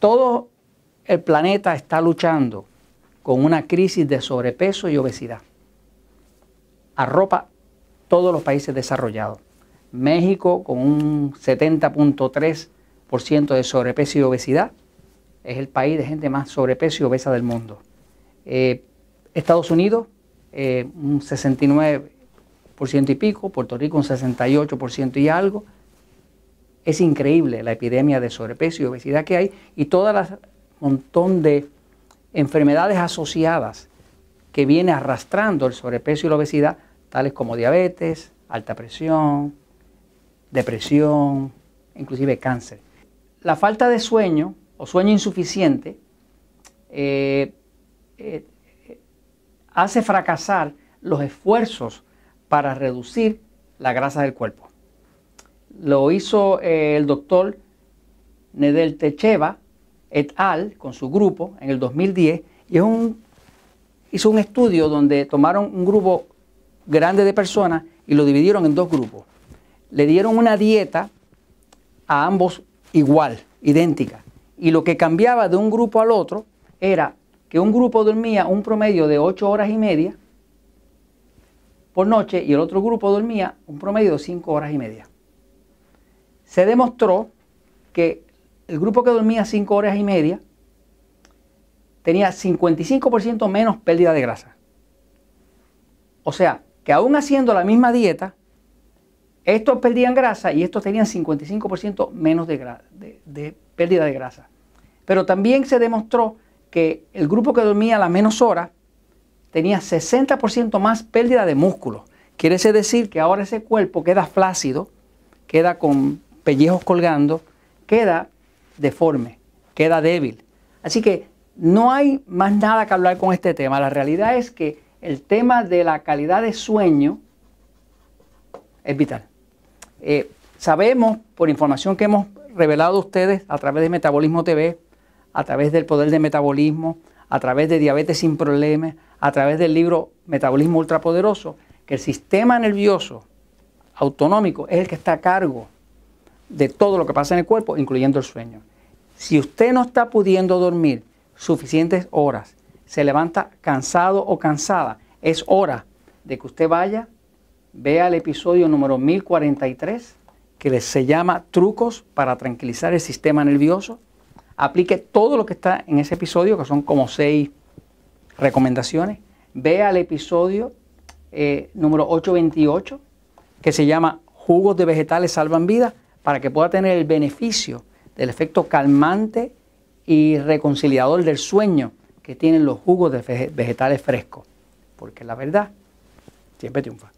Todo el planeta está luchando con una crisis de sobrepeso y obesidad. Arropa todos los países desarrollados. México con un 70.3% de sobrepeso y obesidad. Es el país de gente más sobrepeso y obesa del mundo. Eh, Estados Unidos, eh, un 69% y pico. Puerto Rico, un 68% y algo. Es increíble la epidemia de sobrepeso y obesidad que hay y todo el montón de enfermedades asociadas que viene arrastrando el sobrepeso y la obesidad, tales como diabetes, alta presión, depresión, inclusive cáncer. La falta de sueño o sueño insuficiente eh, eh, hace fracasar los esfuerzos para reducir la grasa del cuerpo. Lo hizo eh, el doctor Nedel Techeva et al. con su grupo en el 2010 y hizo un estudio donde tomaron un grupo grande de personas y lo dividieron en dos grupos. Le dieron una dieta a ambos igual, idéntica. Y lo que cambiaba de un grupo al otro era que un grupo dormía un promedio de 8 horas y media por noche y el otro grupo dormía un promedio de 5 horas y media se demostró que el grupo que dormía 5 horas y media tenía 55% menos pérdida de grasa. O sea, que aún haciendo la misma dieta, estos perdían grasa y estos tenían 55% menos de, pérdida de grasa. Pero también se demostró que el grupo que dormía las menos horas tenía 60% más pérdida de músculo. Quiere decir que ahora ese cuerpo queda flácido, queda con pellejos colgando, queda deforme, queda débil. Así que no hay más nada que hablar con este tema. La realidad es que el tema de la calidad de sueño es vital. Eh, sabemos, por información que hemos revelado ustedes a través de Metabolismo TV, a través del poder de metabolismo, a través de diabetes sin problemas, a través del libro Metabolismo Ultrapoderoso, que el sistema nervioso autonómico es el que está a cargo de todo lo que pasa en el cuerpo, incluyendo el sueño. Si usted no está pudiendo dormir suficientes horas, se levanta cansado o cansada, es hora de que usted vaya, vea el episodio número 1043, que se llama Trucos para tranquilizar el sistema nervioso. Aplique todo lo que está en ese episodio, que son como seis recomendaciones. Vea el episodio eh, número 828, que se llama Jugos de vegetales salvan vidas para que pueda tener el beneficio del efecto calmante y reconciliador del sueño que tienen los jugos de vegetales frescos. Porque la verdad siempre triunfa.